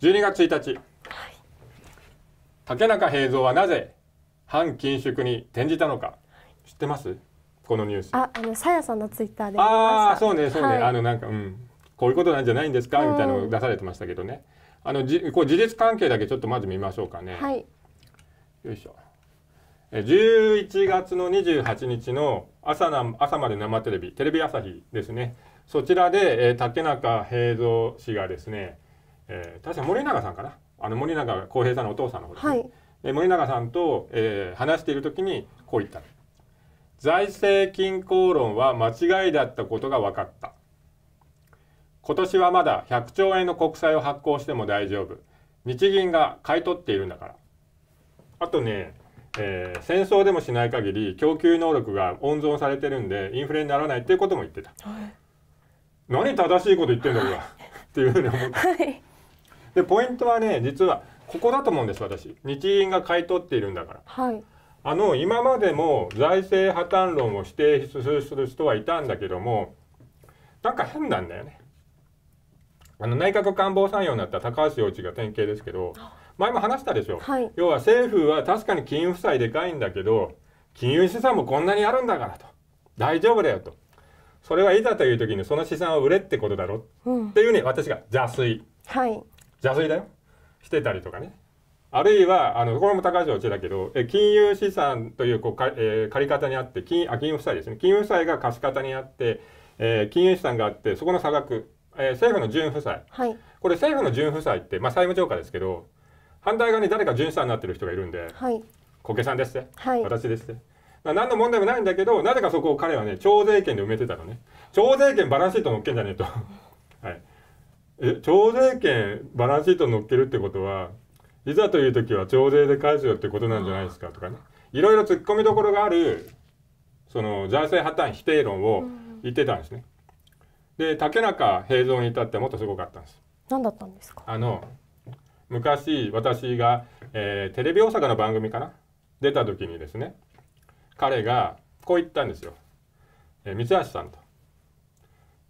12月1日、はい、竹中平蔵はなぜ反緊縮に転じたのか知ってますこのニュースああのさやさんのツイッターでああそうねそうね、はい、あのなんかうんこういうことなんじゃないんですかみたいなの出されてましたけどねあのじこう事実関係だけちょっとまず見ましょうかね、はい、よいしょ11月の28日の朝な朝まで生テレビテレビ朝日ですねそちらで、えー、竹中平蔵氏がですねえー、確か森永さんかなあの森永康平さんのお父さんのこでね、はい、で森永さんと、えー、話している時にこう言った財政均衡論は間違いだったことが分かった今年はまだ100兆円の国債を発行しても大丈夫日銀が買い取っているんだからあとね、えー、戦争でもしない限り供給能力が温存されてるんでインフレにならないっていうことも言ってた、はい、何正しいこと言ってんだうがっていうふうに思った、はいでポイントはね実はここだと思うんです私日銀が買い取っているんだから。はいあの今までも財政破綻論を否定する人はいたんだけどもなんか変なんだよね。あの内閣官房参与になった高橋洋一が典型ですけど前も話したでしょ、はい、要は政府は確かに金融負債でかいんだけど金融資産もこんなにあるんだからと大丈夫だよとそれはいざという時にその資産を売れってことだろ、うん、っていうふうに私が邪推。はい邪推だよしてたりとかねあるいはあのこれも高橋はうちだけどえ金融資産というこうか、えー、借り方にあって金あ金融負債ですね金融負債が貸し方にあって、えー、金融資産があってそこの差額、えー、政府の準負債、はい、これ政府の準負債って、まあ、債務超過ですけど反対側に誰か準資産になってる人がいるんで、はい、小池さんですて、はい、私ですて何の問題もないんだけどなぜかそこを彼はね徴税権で埋めてたのね徴税権バランスシート乗っけんじゃねえと はいえ、徴税権、バランスシート乗っけるってことは、いざという時は徴税で返すよってことなんじゃないですかとかね。いろいろ突っ込みどころがある、その財政破綻否定論を言ってたんですね。で、竹中平蔵に至ってもっとすごかったんです。何だったんですかあの、昔私が、えー、テレビ大阪の番組かな出た時にですね、彼がこう言ったんですよ。えー、三橋さんと。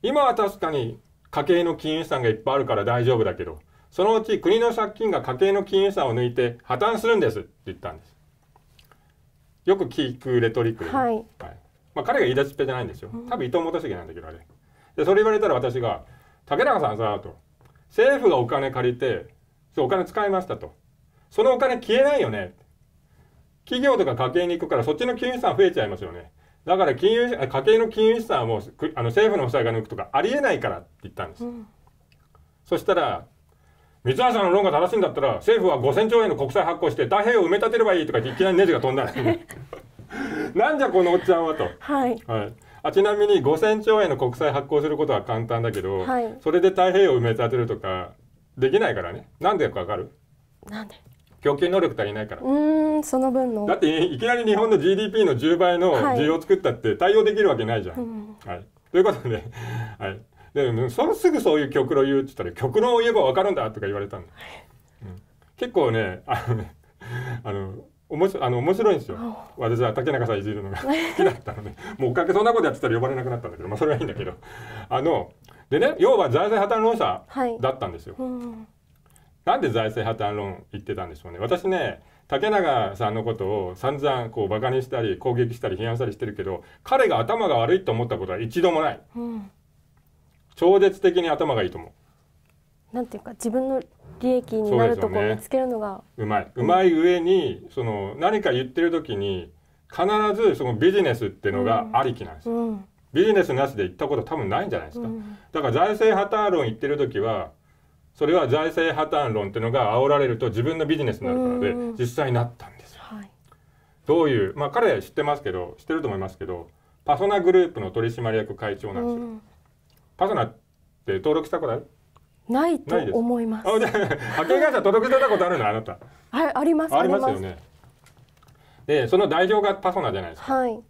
今は確かに家計の金融資産がいっぱいあるから大丈夫だけど、そのうち国の借金が家計の金融資産を抜いて破綻するんですって言ったんです。よく聞くレトリックで、はい、はい、まあ、彼が言い出しっぺじゃないんですよ。多分伊藤元重なんだけど、あれ。で、それ言われたら私が、竹中さんさ、と。政府がお金借りて、そうお金使いましたと。そのお金消えないよね。企業とか家計に行くからそっちの金融資産増えちゃいますよね。だから金融家計の金融資産はもうあの政府の負債が抜くとかありえないからって言ったんです、うん、そしたら三橋さんの論が正しいんだったら政府は5000兆円の国債発行して太平洋埋め立てればいいとかいきなりネジが飛んだ なんじゃこのおっちゃんはと、はい、はい、あちなみに5000兆円の国債発行することは簡単だけど、はい、それで太平洋埋め立てるとかできないからねなんでかわかるなんで供給能力足りないからうんその分のだっていきなり日本の GDP の10倍の需要を作ったって対応できるわけないじゃん、はい、はい、ということで はいでそのすぐそういう極論言うって言ったら極論を言えば分かるんだとか言われたんうん、結構ねあのねあのおもしあの面白いんですよ私は竹中さんいじるのが 好きだったのでもうおかげそんなことやってたら呼ばれなくなったんだけど、まあ、それはいいんだけどあのでね要は財政破綻論者だったんですよ、はいうん、なんで財政破綻論言ってたんでしょうね。私ね、竹永さんのことを散々こうバカにしたり攻撃したり批判したりしてるけど、彼が頭が悪いと思ったことは一度もない。うん、超絶的に頭がいいと思う。なんていうか自分の利益になるとこを見つけるのがう、ね,、まい。うまい上に、その何か言ってる時に必ずそのビジネスっていうのがありきなんですよ。うんうん、ビジネスなしで行ったこと多分ないんじゃないですか。だから財政破綻論言ってる時はそれは財政破綻論っていうのが煽られると自分のビジネスになるからで実際になったんですよ。はい、どういうまあ彼は知ってますけど知ってると思いますけどパソナグループの取締役会長なんですよ。パソナって登録したことあるないと思います。あ、じゃあ、派 遣会社登録したことあるの、あなた。はい、あります。ありますよね。で、その代表がパソナじゃないですか。はい。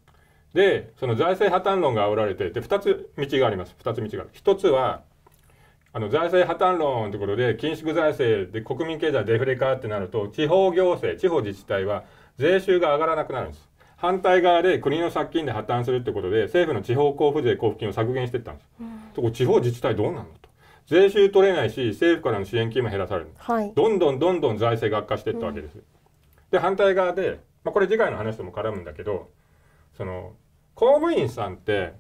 で、その財政破綻論が煽られて、で、二つ道があります。二つ道がある。一つは、あの財政破綻論のところで緊縮財政で国民経済デフレ化ってなると地方行政地方自治体は税収が上がらなくなるんです反対側で国の借金で破綻するってことで政府の地方交付税交付金を削減していったんです、うん、とこ地方自治体どうなんだと税収取れないし政府からの支援金も減らされる、はい、どんどんどんどん財政が悪化していったわけです、うん、で反対側で、まあ、これ次回の話とも絡むんだけどその公務員さんって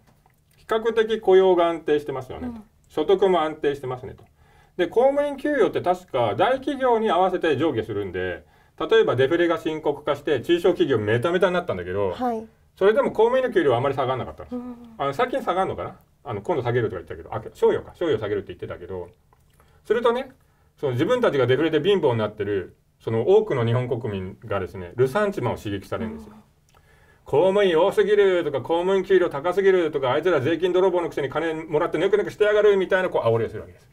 比較的雇用が安定してますよね、うん所得も安定してますねと。で、公務員給与って確か大企業に合わせて上下するんで、例えばデフレが深刻化して中小企業メタメタになったんだけど、はい、それでも公務員の給料はあまり下がらなかったんです。うん、あの最近下がるのかなあの今度下げるとか言ったけど、あ、賞与か、賞与下げるって言ってたけど、するとね、その自分たちがデフレで貧乏になってる、その多くの日本国民がですね、ルサンチマンを刺激されるんですよ。うん公務員多すぎるとか、公務員給料高すぎるとか、あいつら税金泥棒のくせに金もらってぬくぬくしてやがるみたいなこう煽りをするわけです。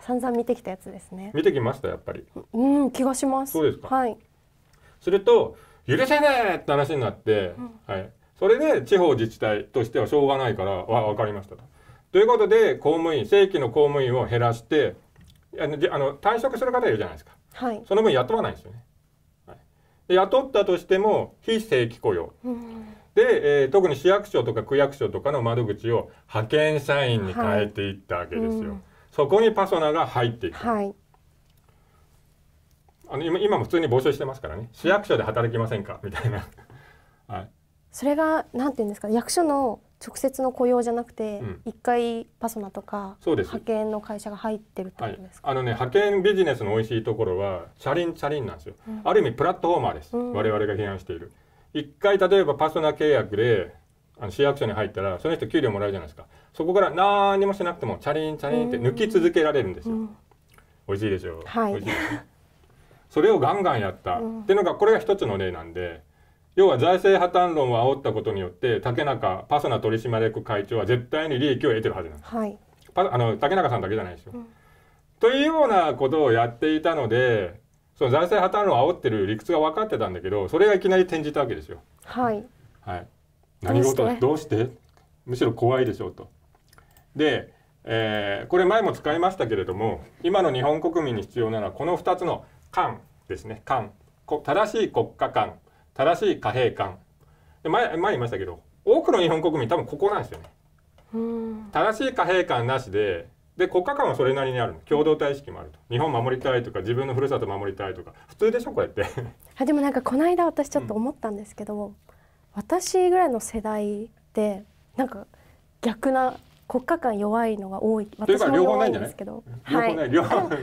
散々見てきたやつですね。見てきましたやっぱり。うん、気がします。そうですか。はい。すると許せねえって話になって、うん、はい。それで地方自治体としてはしょうがないからわ分かりましたと。ということで公務員正規の公務員を減らしてあの退職する方いるじゃないですか、はい、その分雇わないんですよね雇ったとしても非正規雇用。で、えー、特に市役所とか区役所とかの窓口を派遣社員に変えていったわけですよ。はいうん、そこにパソナが入っていく。はい、あの今今も普通に募集してますからね市役所で働きませんかみたいな、はい、それがなんていうんですか役所の直接の雇用じゃなくて一、回パソナとか派遣の会社が入ってるってことですか、はい、あのね派遣ビジネスの美味しいところはチャリンチャリンなんですよ、うん、ある意味プラットフォーマーです、うん、我々が批判している一回例えばパソナ契約であの市役所に入ったらその人給料もらうじゃないですかそこから何もしなくてもチャリンチャリンって抜き続けられるんですよ、うん、美味しいでしょう、はい、美味しいそれをガンガンやった、っていうのがこれが一つの例なんで要は財政破綻論を煽ったことによって竹中パソナ取締役会長は絶対に利益を得てるはずなんです、はい、あの竹中さんだけじゃないですよ、うん、というようなことをやっていたのでその財政破綻論を煽ってる理屈が分かってたんだけどそれがいきなり転じたわけですよ。はい、はい、何事どうしてむしろ怖いでしょうと。で、えー、これ前も使いましたけれども今の日本国民に必要なのはこの2つの「官」ですね「官」正しい国家観正しい貨幣観前前言いましたけど多くの日本国民多分ここなんですよね。正しい貨幣観なしでで国家観はそれなりにある共同体意識もあると日本守りたいとか自分のふるさと守りたいとか普通でしょこうやって あでもなんかこの間私ちょっと思ったんですけど、うん、私ぐらいの世代でなんか逆な国家間弱いのが多い私も弱いんですけどはい、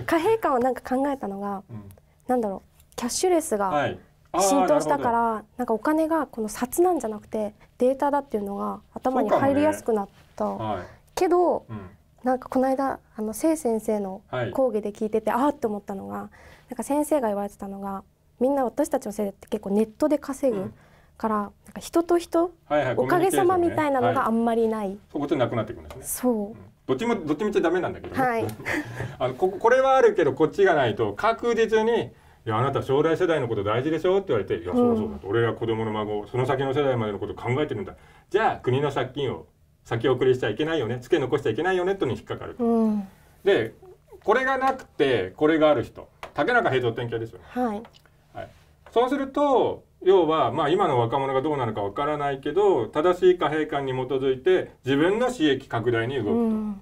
貨幣感はなんか考えたのが、うん、なんだろうキャッシュレスが、はい、浸透したからなんかお金がこの札なんじゃなくてデータだっていうのが頭に入りやすくなった、ねはい、けど、うん、なんかこの間あの清先生の講義で聞いてて、はい、ああって思ったのがなんか先生が言われてたのがみんな私たちのせいって結構ネットで稼ぐ。から、なんか人と人、はいはい、おかげさまみたいなのがあんまりない。はい、そうことなくなってくるんですね。そう。うんどっちもどっちみちダメなんだけど、ね、はい、あのここれはあるけどこっちがないと確実にいやあなた将来世代のこと大事でしょって言われて「いやそうそうだ」俺は子供の孫その先の世代までのこと考えてるんだじゃあ国の借金を先送りしちゃいけないよねつけ残しちゃいけないよねとに引っかかる、うん、でこれがなくてこれがある人竹中平蔵典型ですよね、はい、はい、そうすると要はまあ今の若者がどうなのかわからないけど正しい貨幣観に基づいて自分の私益拡大に動くと、うん、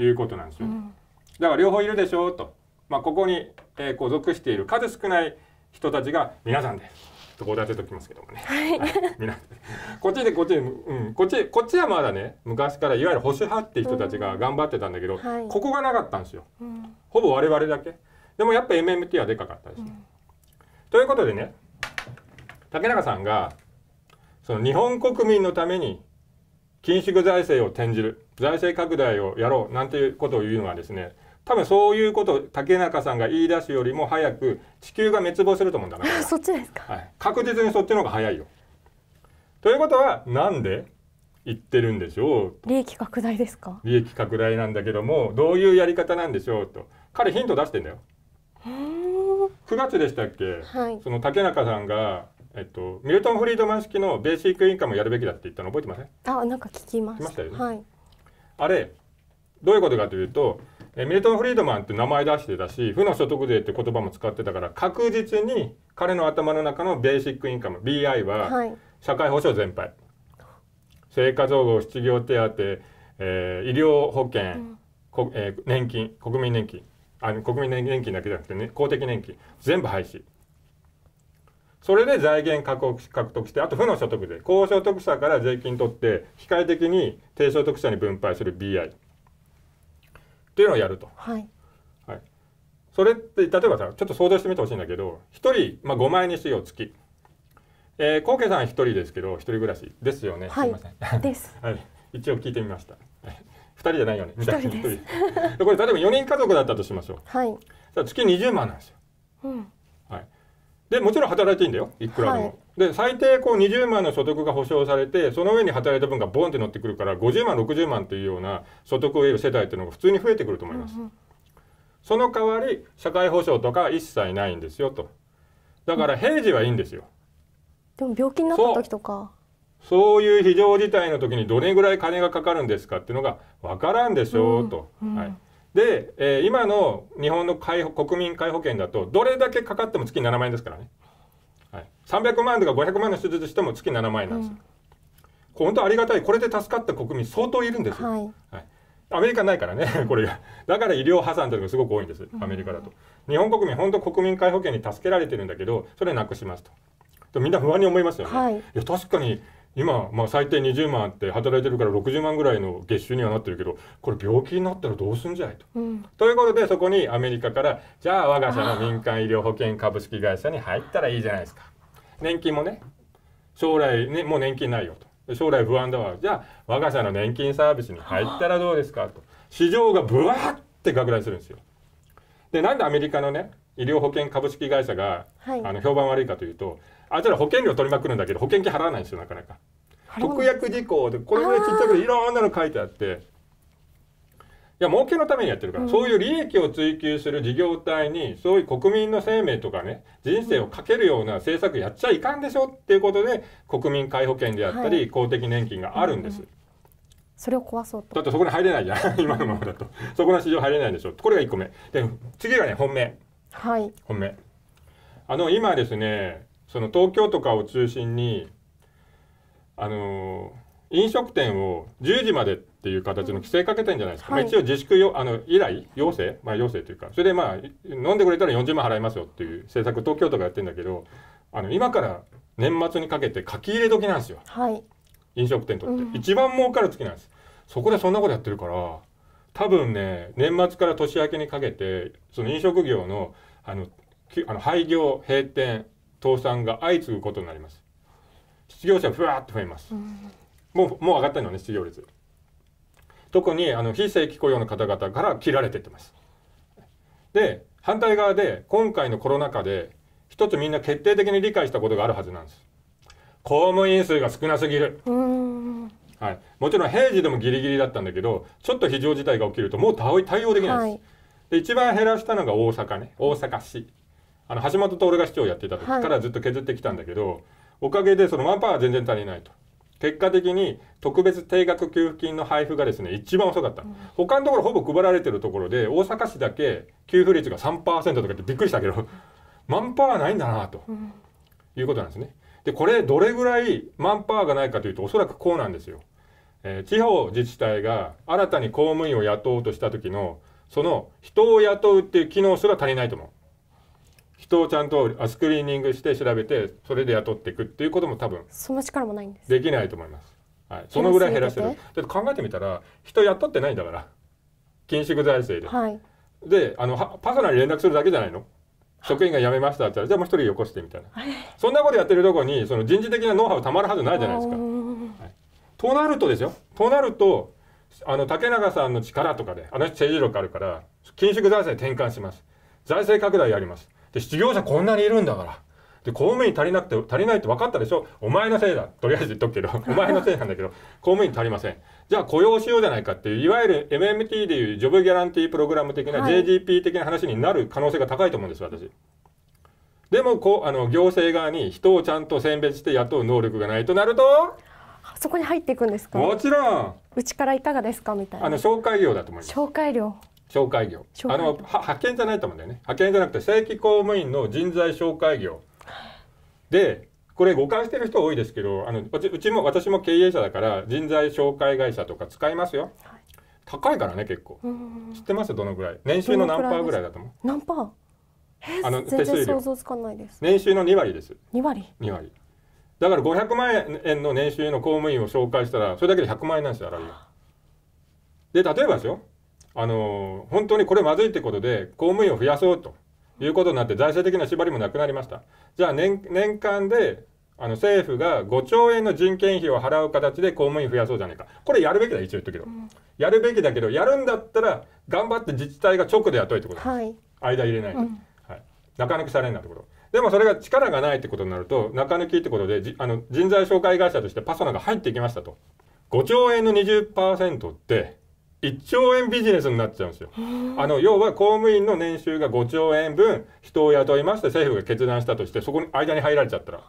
いうことなんですよね、うん、だから両方いるでしょうと、まあ、ここにえー、こう属している数少ない人たちが皆さんでとこうってときますけどもね、はいはい、こっちでこっちで、うん、こっちこっちはまだね昔からいわゆる保守派って人たちが頑張ってたんだけど、うんはい、ここがなかったんですよ、うん、ほぼ我々だけでもやっぱ MMT はでかかったですね、うん、ということでね竹中さんがその日本国民のために緊縮財政を転じる財政拡大をやろうなんていうことを言うのはですね多分そういうことを竹中さんが言い出すよりも早く地球が滅亡すると思うんだな そっちですか、はい、確実にそっちの方が早いよということはなんで言ってるんでしょう利益拡大ですか利益拡大なんだけどもどういうやり方なんでしょうと彼ヒント出してんだよ9月でしたっけ、はい、その竹中さんがえっと、ミルトン・フリードマン式のベーシックインカムをやるべきだって言ったの覚えてませんあなんか聞きましたよね、はい、あれどういうことかというとえミルトン・フリードマンって名前出してたし、負の所得税って言葉も使ってたから、確実に彼の頭の中のベーシックインカム、BI は、社会保障全般、生活保護、失業手当、えー、医療保険、うんこえー、年金、国民年金あ、国民年金だけじゃなくて、ね、公的年金、全部廃止。それで財源獲得して、あと負の所得税、高所得者から税金取って、機械的に低所得者に分配する BI。っていうのをやると。はい、はい、それって例えばさちょっと想像してみてほしいんだけど1人、まあ、5万円にしよう、月。えー、コウケさん一人ですけど一人暮らしですよね、はい、すみません です、はい、一応聞いてみました 二人じゃないよね一人ですこれ例えば四人家族だったとしましょうはいさあ月20万なんですよ、うん、はい、でもちろん働いていいんだよいくらでも、はいで最低こう20万の所得が保障されてその上に働いた分がボンって乗ってくるから50万60万っていうような所得を得る世帯っていうのが普通に増えてくると思います。うんうん、その代わり社会保障とか一切ないんですよと。だから平時はいいんですよ。でも病気になった時とか。そういう非常事態の時にどれぐらい金がかかるんですかっていうのが分からんでしょうと。うんうん、はい、で、えー、今の日本の国民皆保険だとどれだけかかっても月7万円ですからね。300万とか500万の手術しても月7万円なんですよ、うん、本当ありがたいこれで助かった国民相当いるんですよ、はい、はい、アメリカないからね これだから医療破産というのがすごく多いんですアメリカだと、日本国民本当国民皆保険に助けられてるんだけどそれなくしますととみんな不安に思いますよね、はい、いや確かに今、まあ、最低20万あって働いてるから60万ぐらいの月収にはなってるけどこれ病気になったらどうすんじゃいと。うん、ということでそこにアメリカからじゃあ我が社の民間医療保険株式会社に入ったらいいじゃないですか。年金もね将来ねもう年金ないよと将来不安だわじゃあ我が社の年金サービスに入ったらどうですかと市場がブワーって拡大するんですよでなんでアメリカのね医療保険株式会社が、はい、あの評判悪いかというとあちら保険料取りまくるんだけど保険金払わないんですよなかなか特約事項でこれぐらいちっちゃくいろんなの書いてあってや、儲けのためにやってるから、うん、そういう利益を追求する事業体に、そういう国民の生命とかね、人生をかけるような政策やっちゃいかんでしょっていうことで、国民皆保険であったり、はい、公的年金があるんです。うんそれを壊そうとだってそこに入れないじゃん 今のままだとそこの市場入れないでしょこれが1個目で次がね本命はい本命あの今ですねその東京とかを中心にあの飲食店を10時までっていう形の規制かけてんじゃないですか、はい、まあ、一応自粛よあの依頼要請、まあ、要請というかそれでまあ飲んでくれたら40万払いますよっていう政策東京都がやってんだけどあの今から年末にかけて書き入れ時なんですよ、はい、飲食店とって、うん、一番儲かる月なんですそこでそんなことやってるから多分ね年末から年明けにかけてその飲食業のあのあの廃業閉店倒産が相次ぐことになります失業者ふわっと増えます、うんもう、もう上がってるのね、失業率。特に、あの、非正規雇用の方々から切られてってます。で、反対側で、今回のコロナ禍で、一つみんな決定的に理解したことがあるはずなんです。公務員数が少なすぎる。はい。もちろん平時でもギリギリだったんだけど、ちょっと非常事態が起きるともう対応できないです。はい、で、一番減らしたのが大阪ね、大阪市。あの、橋本徹が市長をやっていた時からずっと削ってきたんだけど、はい、おかげでそのワンパワー全然足りないと。結果的に特別定額給付金の配布がですね、一番遅かった。うん、他のところほぼ配られてるところで、大阪市だけ給付率が3%とかってびっくりしたけど、マンパワーないんだなと、うん、いうことなんですね。で、これどれぐらいマンパワーがないかというと、おそらくこうなんですよ。えー、地方自治体が新たに公務員を雇おうとした時の、その人を雇うっていう機能すら足りないと思う。人をちゃんとスクリーニングして調べてそれで雇っていくっていうことも多分その力もないんですできないと思います、はい、そのぐらい減らしてるだって考えてみたら人雇ってないんだから緊縮財政で、はい、であのパーソナルに連絡するだけじゃないの職員が辞めましたって言ったらじゃあもう一人よこしてみたいな、はい、そんなことやってるとこにその人事的なノウハウたまるはずないじゃないですか、はい、となるとですよとなるとあの竹永さんの力とかであの人政治力あるから緊縮財政転換します財政拡大やりますで失業者こんなにいるんだからで公務員足りなくて足りないって分かったでしょお前のせいだとりあえず言っとくけど お前のせいなんだけど公務員足りませんじゃあ雇用しようじゃないかっていういわゆる MMT でいうジョブギャランティープログラム的な JGP 的な話になる可能性が高いと思うんです私でもこうあの行政側に人をちゃんと選別して雇う能力がないとなるとそこに入っていくんですかもちろんうちからいかがですかみたいなあの紹介料だと思います紹介料紹介業あの派遣じゃないと思うんだよね派遣じゃなくて正規公務員の人材紹介業でこれ誤解してる人多いですけどあのうちうちも私も経営者だから人材紹介会社とか使いますよ、はい、高いからね結構知ってますどのぐらい年収の何パーぐらいだと思う何パーあの手数料年収の2割です2割2割だから500万円の年収の公務員を紹介したらそれだけで100万円なんですよあらゆるで例えばですよあの本当にこれまずいってことで公務員を増やそうということになって財政的な縛りもなくなりましたじゃあ年年間であの政府が5兆円の人件費を払う形で公務員増やそうじゃないかこれやるべきだ一応言ったけど、うん、やるべきだけどやるんだったら頑張って自治体が直で雇いってことです、はい、間入れないで、うん、はい、中抜きされんなってことでもそれが力がないってことになると中抜きってことであの人材紹介会社としてパソナが入ってきましたと5兆円の20%って1兆円ビジネスになっちゃうんですよ。あの要は公務員の年収が5兆円分人を雇いまして政府が決断したとしてそこに間に入られちゃったら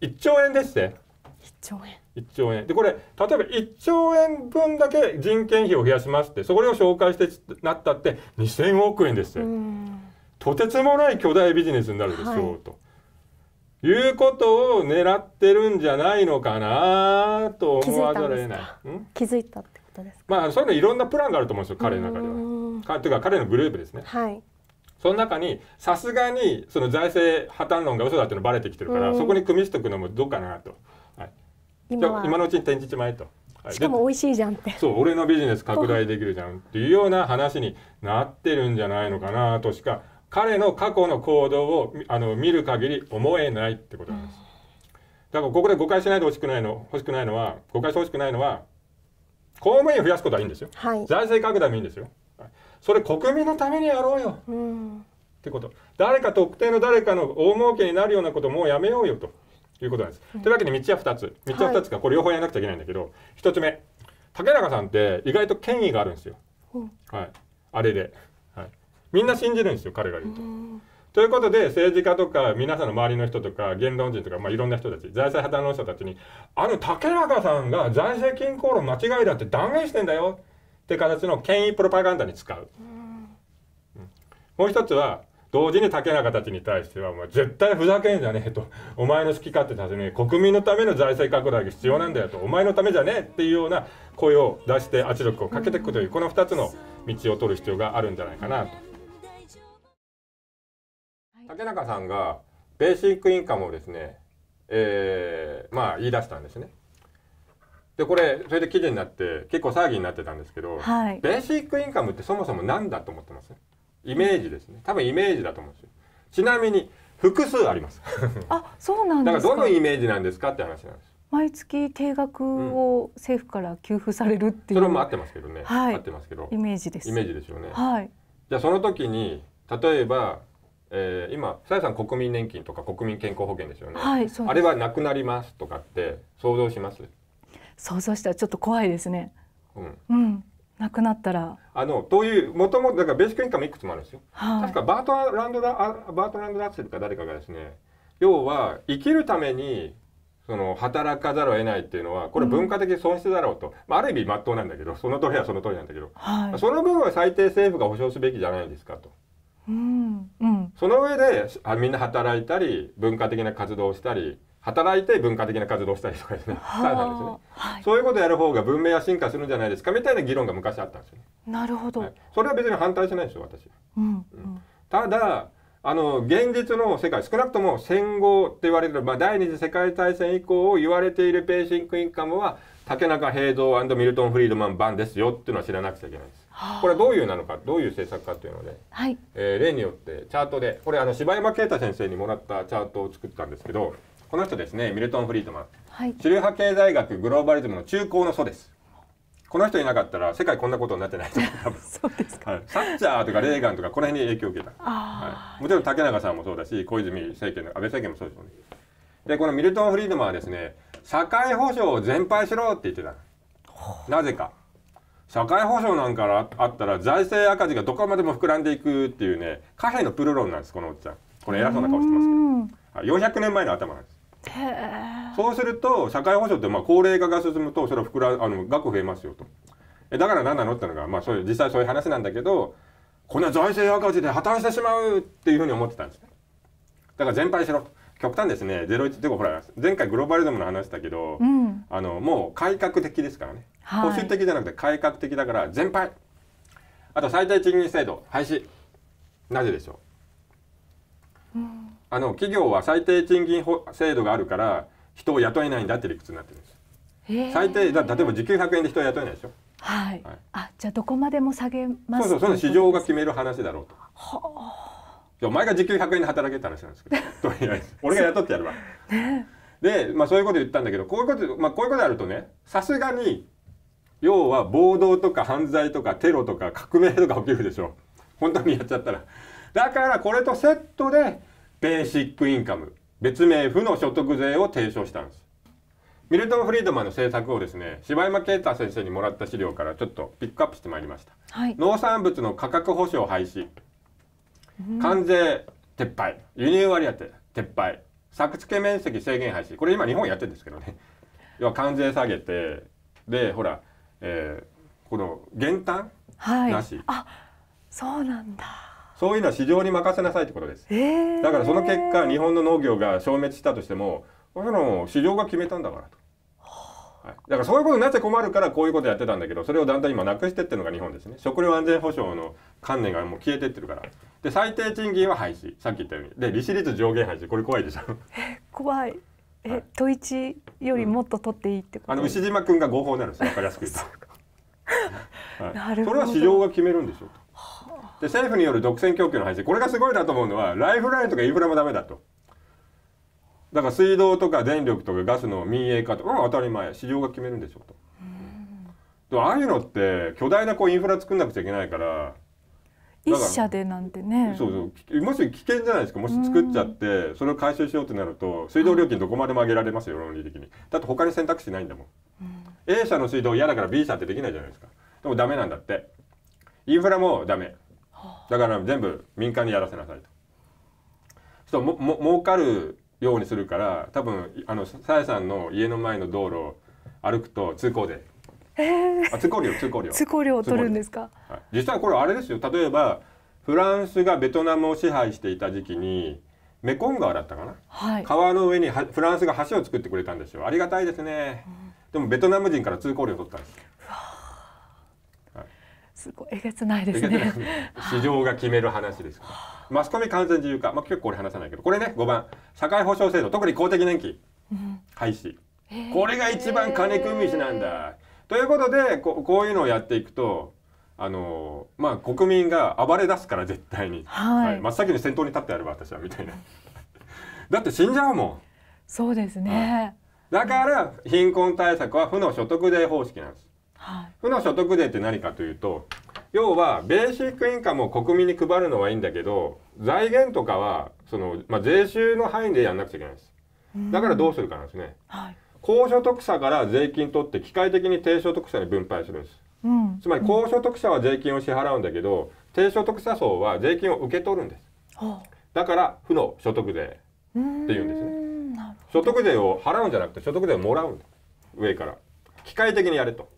1兆円ですって1兆円1兆円でこれ例えば1兆円分だけ人件費を増やしますってそれを紹介してなったって2,000億円ですってとてつもない巨大ビジネスになるでしょうと。はいいうことを狙ってるんじゃないのかなと思わざるを得ない。気づいたことですか、まあ、そういうのいろんなプランがあると思うんですよ彼の中では。かというか彼のグループですね。はいその中にさすがにその財政破綻論が嘘だっていうのバレてきてるから、そこに組みしとくのもどうかなと、はい、今今のうちに転じちまえと、はい、しかも美味しいじゃんってそう俺のビジネス拡大できるじゃんっていうような話になってるんじゃないのかなとしか彼の過去の行動をあの見る限り思えないってことなんです。だからここで誤解しないでほしくないの欲しくないのは誤解してほしくないのは公務員増やすことはいいんですよ、はい、財政拡大もいいんですよそれ国民のためにやろうよ、うん、ってこと誰か特定の誰かの大儲けになるようなこともうやめようよということなんです、うん、というわけで道は2つ道は2つか、これ両方やらなくちゃいけないんだけど1つ目竹中さんって意外と権威があるんですよ、うん、はいあれで、はい、みんな信じるんですよ彼が言うと。ということで、政治家とか、皆さんの周りの人とか、言論人とか、まあ、いろんな人たち、財政破綻論者たちに、あの竹中さんが財政均衡論間違いだって断言してんだよって形の権威プロパガンダに使う。うん、もう一つは、同時に竹中たちに対しては、お前絶対ふざけんじゃねえと、お前の好き勝手させねえ、国民のための財政拡大が必要なんだよと、お前のためじゃねえっていうような声を出して圧力をかけていくという、この2つの道を取る必要があるんじゃないかなと。竹中さんがベーシックインカムをですね、えー、まあ言い出したんですね。でこれそれで記事になって結構騒ぎになってたんですけど、はい、ベーシックインカムってそもそも何だと思ってますイメージですね多分イメージだと思うんですよちなみに複数あります あそうなんですかだからどのイメージなんですかって話なんです毎月定額を政府から給付されるっていう、うん、それも合ってますけどね、はい、合ってますけどイメージですイメージですよねはいじゃあその時に例えばえー、今さやさん国民年金とか国民健康保険ですよね、はい、あれはなくなりますとかって想像します想像したらちょっと怖いですねうん、うん、なくなったらあのというもともとだからベーシックインカムいくつもあるんですよ、はい、確かバートランドラバートランドラッセルか誰かがですね要は生きるためにその働かざるを得ないっていうのはこれ文化的損失だろうと、うん、まあ、ある意味まっとうなんだけどその通りはその通りなんだけど、はい、その部分は最低政府が保障すべきじゃないですかと。うんうん、その上であみんな働いたり文化的な活動をしたり働いて文化的な活動をしたりとかですねそうですね、はい、そういうことをやる方が文明は進化するんじゃないですかみたいな議論が昔あったんですよね。なるほど、はい、それは別に反対しないですよ私、うんうん、ただあの現実の世界少なくとも戦後って言われる、まあ、第二次世界大戦以降言われているペーシンクインカムは竹中平蔵ミルトン・フリードマン版ですよっていうのは知らなくちゃいけないです。これどういうなのかどういう政策かというので、はい、えー、例によってチャートでこれあの柴山啓太先生にもらったチャートを作ったんですけどこの人ですねミルトン・フリートマン、はい、主流派経済学グローバリズムの中高の祖ですこの人いなかったら世界こんなことになってないと思う多分 そうですか、はい、サッチャーとかレーガンとかこの辺に影響を受けた、はい、もちろん竹中さんもそうだし小泉政権の安倍政権もそうですよねでこのミルトン・フリードマンはですね社会保障を全廃しろって言ってたなぜか社会保障なんかあったら財政赤字がどこまでも膨らんでいくっていうね貨幣のプルロンなんですこのおっちゃんこれ偉そうな顔してますけど400年前の頭なんですそうすると社会保障ってまあ高齢化が進むとそれは膨らあの額増えますよとえだから何なのってのがまあそういう実際そういう話なんだけどこんな財政赤字で破綻してしまうっていうふうに思ってたんですだから全廃しろと極端ですね01ってほら前回グローバリズムの話したけど、うん、あのもう改革的ですからね、はい、保守的じゃなくて改革的だから全廃あと最低賃金制度廃止なぜでしょう、うん、あの企業は最低賃金制度があるから人を雇えないんだって理屈になってるんです最低だ例えば時給100円で人を雇えないでしょはい、はい、あじゃあどこまでも下げますそうそうその市場が決める話だろうとはあお前が時給100円で働けって話なんですけど とりあえず俺が雇ってやるわ。ね、で、まあ、そういうこと言ったんだけどこういうこと、まあ、こういうことやるとねさすがに要は暴動とか犯罪とかテロとか革命とか起きるでしょ本当にやっちゃったら。だからこれとセットでベーシックインカム別名負の所得税を提唱したんです。ミルトン・フリードマンの政策をですね柴山啓太先生にもらった資料からちょっとピックアップしてまいりました、はい、農産物の価格保障廃止関税撤廃輸入割当撤廃作付け面積制限廃止これ今日本やってるんですけどね 要は関税下げてでほら、えー、この減反、はい、なしあそうなんだそういうのは市場に任せなさいってことです、えー、だからその結果日本の農業が消滅したとしてもこれの市場が決めたんだからとはい、だからそういうことになっちゃ困るからこういうことやってたんだけどそれをだんだん今なくしてってるのが日本ですね食料安全保障の観念がもう消えてってるからで最低賃金は廃止さっき言ったようにで利子率上限廃止これ怖いでしょえ 怖いえ、はい、都一よりもっと取っていいってこと、うん、あの牛島君が合法なんですよ分かりやすく言うと、はい、それは市場が決めるんでしょうとで政府による独占供給の廃止これがすごいなと思うのはライフラインとかインフラもダメだとだから水道とか電力とかガスの民営化とか、うん、当たり前市場が決めるんでしょと。うああいうのって巨大なこうインフラ作んなくちゃいけないから一社でなんてねそうそうもし危険じゃないですかもし作っちゃってそれを回収しようってなると水道料金どこまでも上げられますよ論理的にだって他に選択肢ないんだもん、うん、A 社の水道嫌だから B 社ってできないじゃないですかでもダメなんだってインフラもダメだから全部民間にやらせなさいとそうもも儲かるようにするから多分あのさやさんの家の前の道路を歩くと通行で、えー、あ通行料通行料通行料を取るんですか、はい、実際これあれですよ例えばフランスがベトナムを支配していた時期にメコン川だったかな、はい、川の上にフランスが橋を作ってくれたんですよありがたいですね、うん、でもベトナム人から通行料を取ったんですすごいえげつないですね。市場が決める話です。マスコミ完全自由化、まあ結構これ話さないけど、これね5番社会保障制度、特に公的年金、うん、廃止、これが一番金組みしなんだ。ということでここういうのをやっていくと。あのまあ、国民が暴れ出すから絶対に、はい、はい、真っ先に先頭に立ってやる私はみたいな だって死んじゃうもんそうですね、はい、だから貧困対策は負の所得税方式なんです負の所得税って何かというと要はベーシックインカムを国民に配るのはいいんだけど財源とかはその、まあ、税収の範囲でやんなくちゃいけないです。だからどうするかなんですね。はい、高所得者から税金取って機械的に低所得者に分配するんです。うん、つまり高所得者は税金を支払うんだけど低所得者層は税金を受け取るんです。だから負の所得税っていうんですね。所得税を払うんじゃなくて所得税をもらうんです上から機械的にやれと。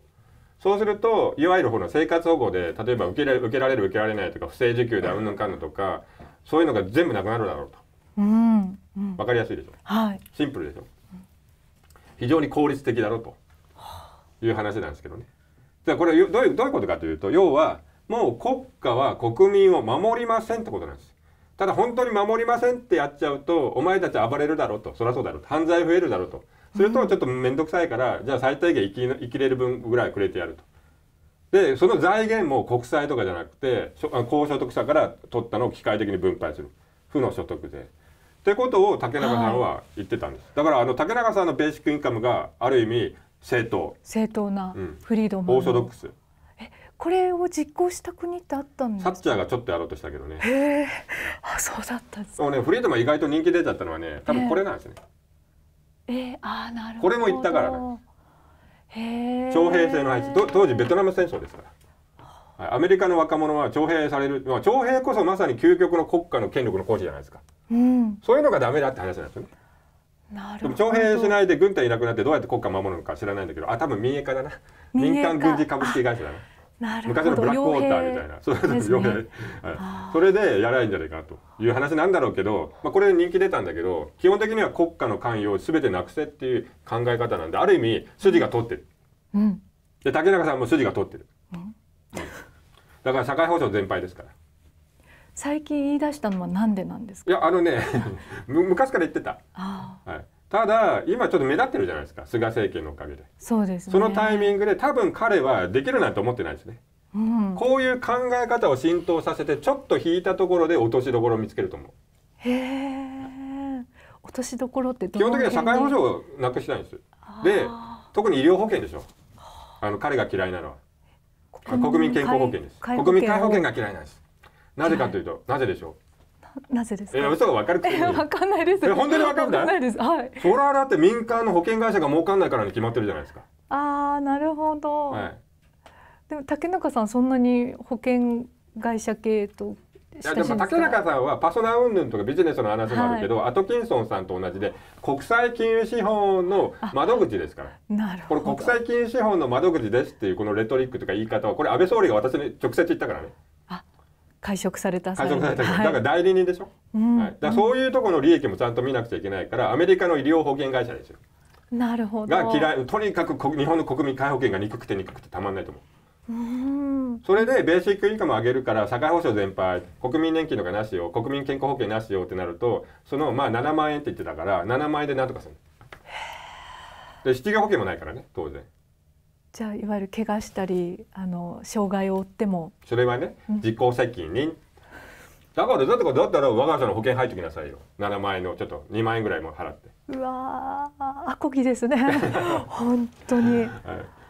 そうするといわゆるほら生活保護で例えば受け受けられる受けられないとか不正受給だうんぬんかんぬとかそういうのが全部なくなるだろうと。うんうん、分かりやすいでしょ、はい、シンプルでしょ非常に効率的だろうという話なんですけどね。じゃあこれどういうどういうことかというと要はもう国家は国民を守りませんってことなんです。ただ本当に守りませんってやっちゃうとお前たち暴れるだろうとそりゃそうだろうと犯罪増えるだろうとするとちょっと面倒くさいから、じゃあ最低限生き生きれる分ぐらいくれてやると。でその財源も国債とかじゃなくて高所得者から取ったのを機械的に分配する負の所得税。ってことを竹中さんは言ってたんです、はい、だからあの竹中さんのベーシックインカムがある意味正当正当なフリードマン、うん、オーソドックスえこれを実行した国ってあったんですかサッチャーがちょっとやろうとしたけどねへえあそうだったんですねフリードマン意外と人気出ちゃったのはね多分これなんですね、えーえー、あなるほどこれも言ったからね徴兵制の廃止当時ベトナム戦争ですからアメリカの若者は徴兵される、まあ、徴兵こそまさに究極の国家の権力の行使じゃないですか、うん、そういうのがダメだって話なんですよねなるほど徴兵しないで軍隊いなくなってどうやって国家守るのか知らないんだけどあ多分民営化だな民間軍事株式会社だな昔のブラックウォーターみたいなそうです、ね、それでやらないんじゃないかという話なんだろうけど、まあ、これ人気出たんだけど基本的には国家の関与をすべてなくせっていう考え方なんである意味筋が通ってる、うん、で竹中さんも筋が通ってる、うん、だから社会保障全廃ですから。最近言い出したのはなんでなんですかいやあのね 昔から言ってた。はいただ今ちょっと目立ってるじゃないですか菅政権のおかげでそうです、ね、そのタイミングで多分彼はできるなんて思ってないですね、うん、こういう考え方を浸透させてちょっと引いたところで落としどころを見つけると思うへえ落としどころって基本的には社会保障をなくしたいんですで特に医療保険でしょあの彼が嫌いなのは国民健康保険です国民皆保険が嫌いなんですなぜかというと、なぜでしょう なぜですか。いや、嘘がわかるくていい。わかんないです。本当にわかんない。ないです。はい。それはだって民間の保険会社が儲かんないからに決まってるじゃないですか。ああ、なるほど。はい。でも竹中さんそんなに保険会社系といやでも竹中さんはパーソナル云々とかビジネスの話もあるけど、はい、アトキンソンさんと同じで国際金融資本の窓口ですからなるほどこれ国際金融資本の窓口ですっていうこのレトリックとか言い方はこれ安倍総理が私に直接言ったからね会食された会食された、はい、だから代理人でしょ、うん、はい、だそういうところの利益もちゃんと見なくちゃいけないからアメリカの医療保険会社ですよなるほどが嫌いとにかく日本の国民皆保険が憎くて憎くてたまんないと思ううんそれでベーシックインカムを上げるから社会保障全般国民年金とかなしよ国民健康保険なしよってなるとそのまあ7万円って言ってたから7万円でなんとかするで失業保険もないからね当然じゃあいわゆる怪我したりあの障害を負ってもそれはね、うん、実行責任だからだってだったら我が社の保険入ってきなさいよ7万円のちょっと2万円ぐらいも払ってうわあこぎですね 本当に、は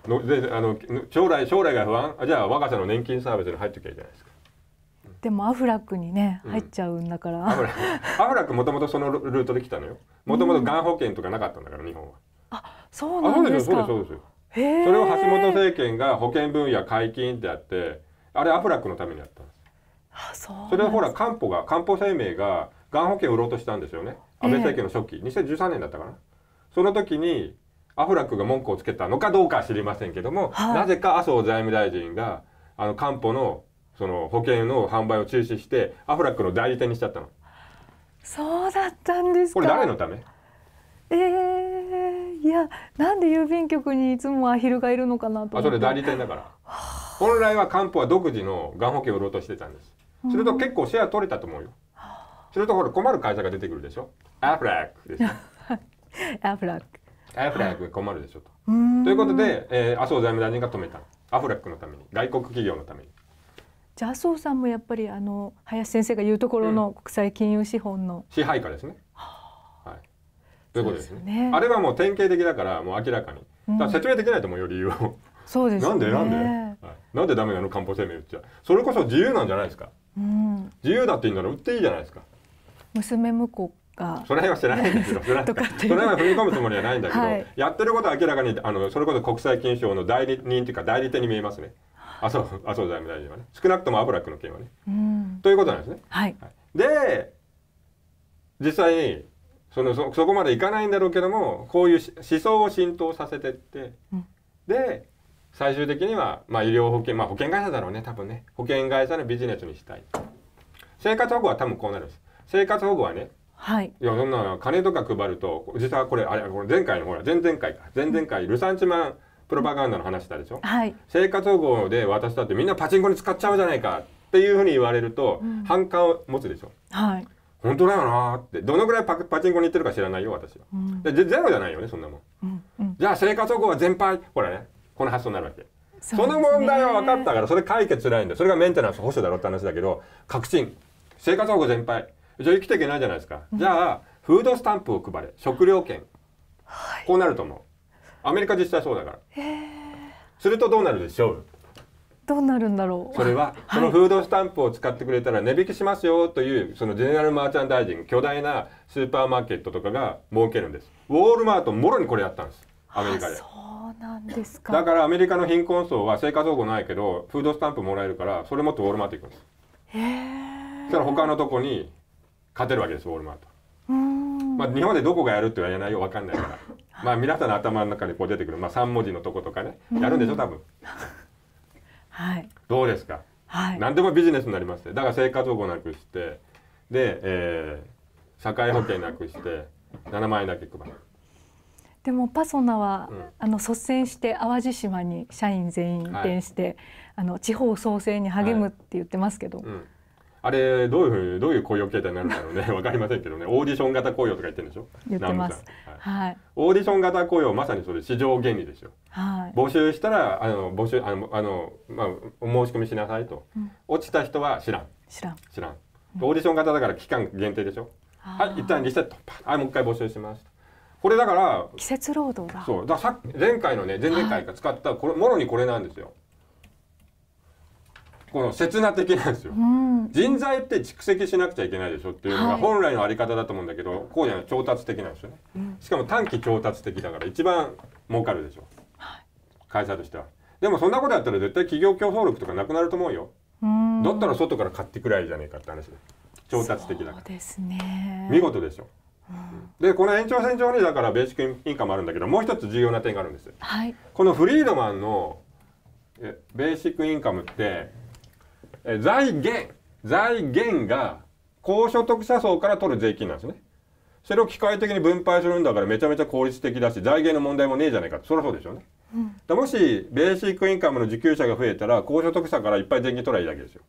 い、のであの将来将来が不安あじゃあ我が社の年金サービスに入ってきゃいいじゃないですかでもアフラックにね入っちゃうんだから、うん、アフラック もともとそのルートで来たのよもともとがん保険とかなかったんだから日本は、あそうなんですかそうですそうですそれを橋本政権が保険分野解禁ってやってあれアフラックのためにやったんですあそうそれはほら漢方が漢方生命ががん保険を売ろうとしたんですよね安倍政権の初期、えー、2013年だったかなその時にアフラックが文句をつけたのかどうかは知りませんけども、はい、なぜか麻生財務大臣があの漢方のその保険の販売を中止してアフラックの代理店にしちゃったのそうだったんですこれ誰のためえー、いやなんで郵便局にいつもアヒルがいるのかなとあそれ代理店だから本来は漢方は独自のがん保険を売ろうとしてたんですすると結構シェア取れたと思うよ、するとほら困る会社が出てくるでしょアフラックで アフラックアフラック困るでしょとということで、えー、麻生財務大臣が止めたアフラックのために外国企業のためにじゃあ麻生さんもやっぱりあの林先生が言うところの国際金融資本の、うん、支配下ですねということですね。あれはもう典型的だからもう明らかに。だ説明できないと思うよ理由を。そうですなんでなんで、はい、なんでダメなの漢方生命売っちゃそれこそ自由なんじゃないですか。うん、自由だっていうなら売っていいじゃないですか。娘婿がそれは知らないんですよ。そのは踏み込むつもりはないんだけど、やってることは明らかにあのそれこそ国際金賞の代理人というか代理店に見えますね。麻生、麻生財務大臣はね少なくともアブラックの件はね、うん。ということなんですね。はい、で実際にそのそそこまでいかないんだろうけどもこういう思想を浸透させてって、うん、で最終的には、まあ、医療保険、まあ、保険会社だろうね多分ね保険会社のビジネスにしたい生活保護は多分こうなるんです生活保護はねはい、いやそんな金とか配ると実はこれあれこれ前回のほら前々回か前々回ルサンチマンプロパガンダの話したでしょ、はい、生活保護で渡したってみんなパチンコに使っちゃうじゃないかっていうふうに言われると、うん、反感を持つでしょ、はい、本当だよなってどのぐらいパパチンコに行ってるか知らないよ私は、うん、でゼロじゃないよねそんなもん、うんうん、じゃあ生活保護は全廃ほらねこの発想になるわけそ,、の問題は分かったからそれ解決つらいんだそれがメンテナンス保証だろって話だけど確信生活保護全廃じゃあ生きていけないじゃないですか、うん、じゃあフードスタンプを配れ食料券、はい、こうなると思うアメリカ実際そうだから、ー、するとどうなるでしょうどうなるんだろうそれはこのフードスタンプを使ってくれたら値引きしますよというそのジェネラルマーチャンダイジング巨大なスーパーマーケットとかが儲けるんですウォールマートもろにこれやったんですアメリカでそうなんですかだからアメリカの貧困層は生活保護ないけどフードスタンプもらえるからそれ持ってウォールマート行くんですへえそしたら他のとこに勝てるわけですウォールマートまあ、日本でどこがやるって言わないよ分かんないから まあ皆さんの頭の中にこう出てくる、まあ、3文字のとことかねやるんでしょ多分。はい、どうですか、はい、何でもビジネスになりますだから生活保護なくしてで、えー、社会保険なくして7万円だけ配る。でもパソナは、うん、あの率先して淡路島に社員全員移転して、はい、あの地方創生に励むって言ってますけど、はいうんあれどういうふうにどういう雇用形態になるんだろうね わかりませんけどねオーディション型雇用とか言ってるんでしょ言ってます、はい、オーディション型雇用まさにそれ市場原理ですよ、はい、募集したらあの募集あのあの、まあ、お申し込みしなさいと、うん、落ちた人は知らん知らん知らん、うん、オーディション型だから期間限定でしょはい一旦リセットはいもう一回募集しますこれだから季節労働だそうださ前回のね前々回が使ったこれもろにこれなんですよこの刹那的なんですよ、うん、人材って蓄積しなくちゃいけないでしょっていうのが本来のあり方だと思うんだけど、はい、こうじゃない調達的なんですよね、うん、しかも短期調達的だから一番儲かるでしょ、はい、会社としてはでもそんなことやったら絶対企業競争力とかなくなると思うよだったら外から買ってくらいじゃねえかって話で調達的だからですね見事でしょ、うん、でこの延長線上にだからベーシックインカムあるんだけどもう一つ重要な点があるんです、はい、このフリードマンのベーシックインカムってえ財源財源が高所得者層から取る税金なんですねそれを機械的に分配するんだからめちゃめちゃ効率的だし財源の問題もねえじゃないかそりゃそうでしょうね、うん、もしベーシックインカムの受給者が増えたら高所得者からいっぱい税金取ればいいだけですよ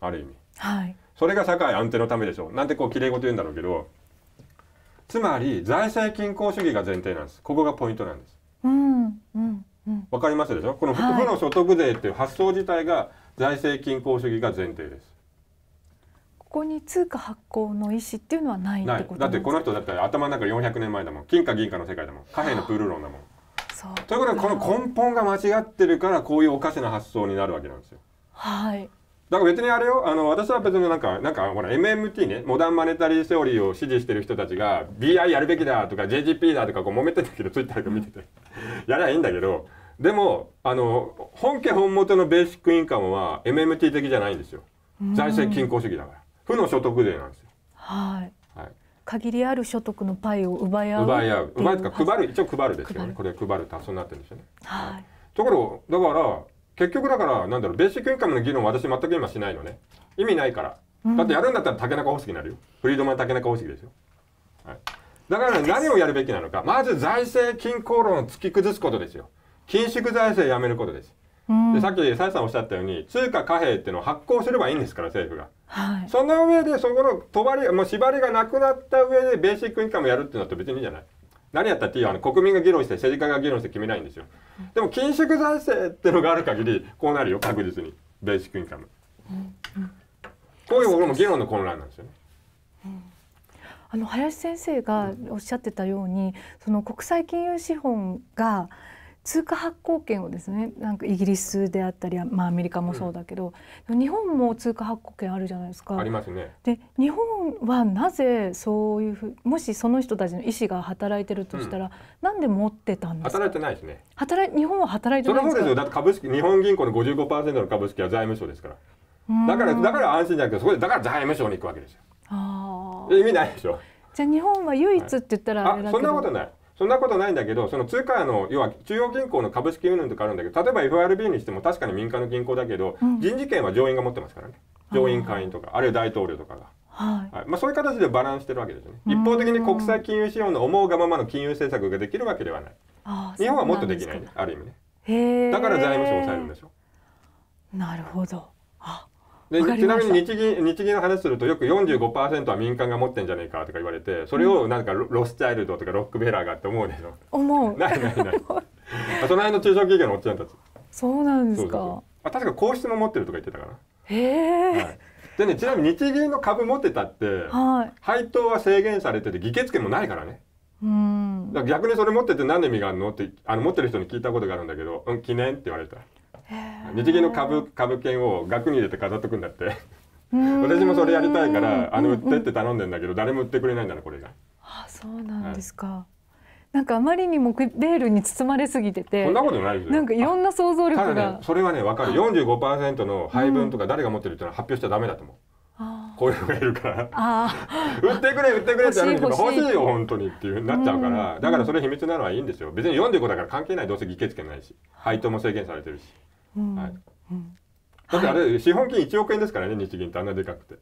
ある意味、はい、それが社会安定のためでしょうなんてこうきれい事言うんだろうけどつまり財政均衡主義が前提なんですここがポイントなんですうんうんわ、うん、かりますでしょこの不の所得税っていう発想自体が財政均衡主義が前提ですここに通貨発行の意思っていうのはないってことだってこの人だったら頭の中400年前だもん金貨銀貨の世界だもん貨幣のプール論だもんということはこの根本が間違ってるからこういうおかしな発想になるわけなんですよはいだから別にあれよあの私は別になんかなんかほら MMT ねモダンマネタリーセオリーを支持してる人たちが BI やるべきだとか JGP だとかこう揉めてたけどツイッターとか見ててやればいいんだけどでもあの本家本元のベーシックインカムは MMT 的じゃないんですよ財政均衡主義だから負の所得税なんですよはい、はい、限りある所得のパイを奪い合う奪い合う奪いとか配る一応配るですよねこれ配る多数になってるんですよねはい、はい、ところだから結局だからなんだろうベーシックインカムの議論私全く今しないのね意味ないからだってやるんだったら竹中方式になるよフリードマン竹中方式ですよ、はい、だから何をやるべきなのかまず財政均衡論を突き崩すことですよ緊縮財政をやめることです。でさっきさやさんおっしゃったように通貨貨幣っていうのを発行すればいいんですから政府が、はい、その上でそこのとばりもう縛りがなくなった上でベーシックインカムやるっていうのって別にいいじゃない何やったっていいあの国民が議論して政治家が議論して決めないんですよでも緊縮財政ってのがある限りこうなるよ確実にベーシックインカム、うんうん、こういうとこも議論の混乱なんですよね、うんあの林先生がおっしゃってたように、その国際金融資本が通貨発行権をですねなんかイギリスであったり、まあ、アメリカもそうだけど、うん、日本も通貨発行権あるじゃないですか。ありますね。で日本はなぜそういうふうもしその人たちの意思が働いてるとしたら、うん、なんで持ってたんですか働いてないですね。働い日本は働いてないですかだって株式日本銀行の55%の株式は財務省ですからだからだから安心じゃなくてそこでだから財務省に行くわけですよ。あ意味ないでしょ。じゃあ日本は唯一って言ったらあれだけどそんなことない。そんなことないんだけど、その通貨の、要は中央銀行の株式運用とかあるんだけど、例えば FRB にしても確かに民間の銀行だけど、うん、人事権は上院が持ってますからね。上院会員とか、あるいは大統領とかが。はいはい、まあ、そういう形でバランスしてるわけですよね。一方的に国際金融資本の思うがままの金融政策ができるわけではない。日本はもっとできない、ね、ある意味ね。だから財務省を抑えるんでしょ。なるほど。あでちなみに日銀日銀の話するとよく45%は民間が持ってんじゃねえかとか言われてそれをなんかロスチャイルドとかロックベラーがって思うでしょ思う ないないない その辺の中小企業のおっちゃんたちそうなんですかあ確か皇室も持ってるとか言ってたかなへえ、はい、でねちなみに日銀の株持ってたって、はい、配当は制限されてて議決権もないからねうん逆にそれ持ってて何の意味があるのってあの持ってる人に聞いたことがあるんだけど「うん記念」って言われた日銀の株株券を額に入れて飾っとくんだって私もそれやりたいからあの売ってって頼んでんだけど、誰も売ってくれないんだなこれが。あそうなんですか、はい、なんかあまりにもベールに包まれすぎててそんなことないなんかいろんな想像力が、ね、それはね分かる45%の配分とか誰が持ってるっていうのは発表しちゃダメだと思う、こういうのがいるから 売ってくれ売ってくれってやるんだけど欲しいよ本当にっていうなっちゃうから、だからそれ秘密なのはいいんですよ別に45だから関係ないどうせ議決権ないし配当も制限されてるしはい、だってあれ、資本金1億円ですからね日銀ってあんなでかくて。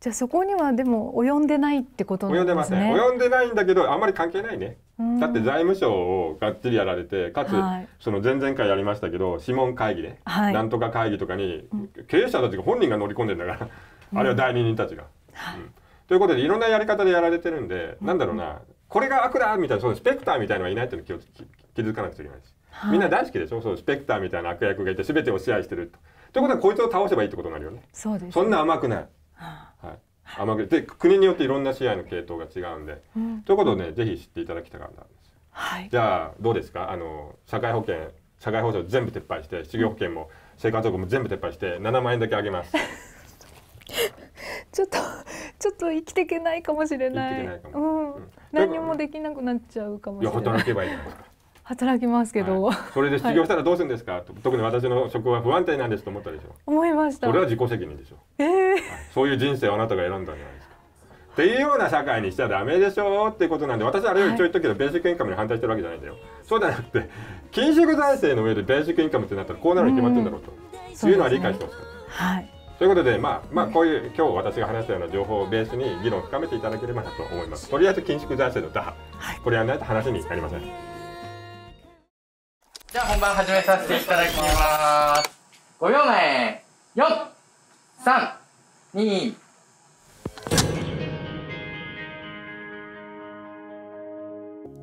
じゃあそこにはでも及んでないってことなんですね。及んでません。及んでないんだけどあんまり関係ないね。だって財務省をがっちりやられてかつ、その前々回やりましたけど諮問会議ね、はい、なんとか会議とかに、うん、経営者たちが本人が乗り込んでんだからあれは代理人たちが。うん、うん、ということでいろんなやり方でやられてるんで、うん、なんだろうなこれが悪だみたいなそのスペクターみたいのはいないっていうの気を気づかなくちゃいけないす。はい、みんな大好きでしょそのスペクターみたいな悪役がいて全てを支配してると。ということはこいつを倒せばいいってことになるよね。そ、うですね、そんな甘くない。はい、甘くで国によっていろんな支配の系統が違うんで、うん、ということをねぜひ知っていただきたかったんです。はい、じゃあどうですかあの社会保険社会保障全部撤廃して失業保険も生活保護も全部撤廃して7万円だけあげます。ちょっとちょっと生きていけないかもしれない。何もできなくなっちゃうかもしれない。いや働けばいいじゃないですか。働きますけど、はい、それで失業したらどうするんですか、はい、特に私の職は不安定なんですと思ったでしょ思いましたこれは自己責任でしょ、えー、はい、そういう人生をあなたが選んだんじゃないですかっていうような社会にしちゃダメでしょうっていうことなんで私あれを一応言っとくけど、ベーシックインカムに反対してるわけじゃないんだよそうじゃなくて緊縮財政の上でベーシックインカムってなったらこうなるに決まってるんだろうと、ういうのは理解してほしい、ね、はいということで、まあ、まあ、こういう、今日私が話したような情報をベースに議論を深めていただければなと思います。とりあえず、緊縮財政の打破。はい、これやらないと話になりません。じゃあ本番始めさせていただきます5秒前4 3 2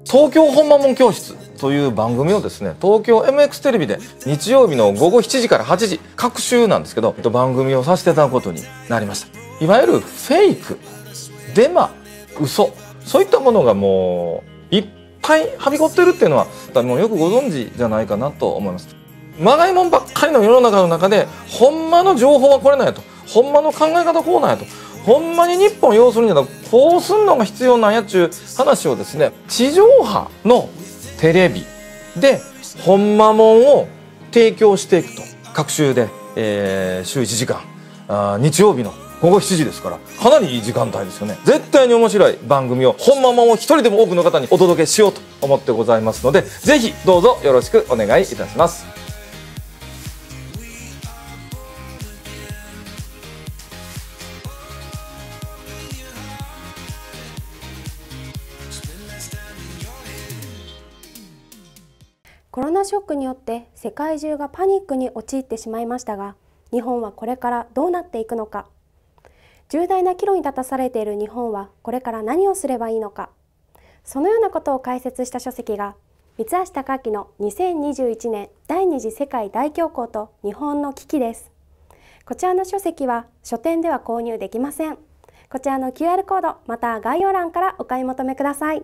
東京本間門教室という番組をですね東京 MX テレビで日曜日の午後7時から8時各週なんですけど番組をさせていただくことになりましたいわゆるフェイクデマ嘘そういったものがもうはいはびこってるっていうのはもうよくご存知じゃないかなと思いますまがいもんばっかりの世の中の中でほんまの情報はこれなんやとほんまの考え方こうなんやとほんまに日本を要するにやったこうすんのが必要なんやっちゅう話をですね地上波のテレビでほんまもんを提供していくと各週で、えー、週1時間あ日曜日の午後7時ですからかなりいい時間帯ですよね絶対に面白い番組を本間もを一人でも多くの方にお届けしようと思ってございますのでぜひどうぞよろしくお願いいたしますコロナショックによって世界中がパニックに陥ってしまいましたが日本はこれからどうなっていくのか重大な岐路に立たされている日本はこれから何をすればいいのかそのようなことを解説した書籍が三橋貴明の2021年第二次世界大恐慌と日本の危機ですこちらの書籍は書店では購入できませんこちらの QR コードまた概要欄からお買い求めください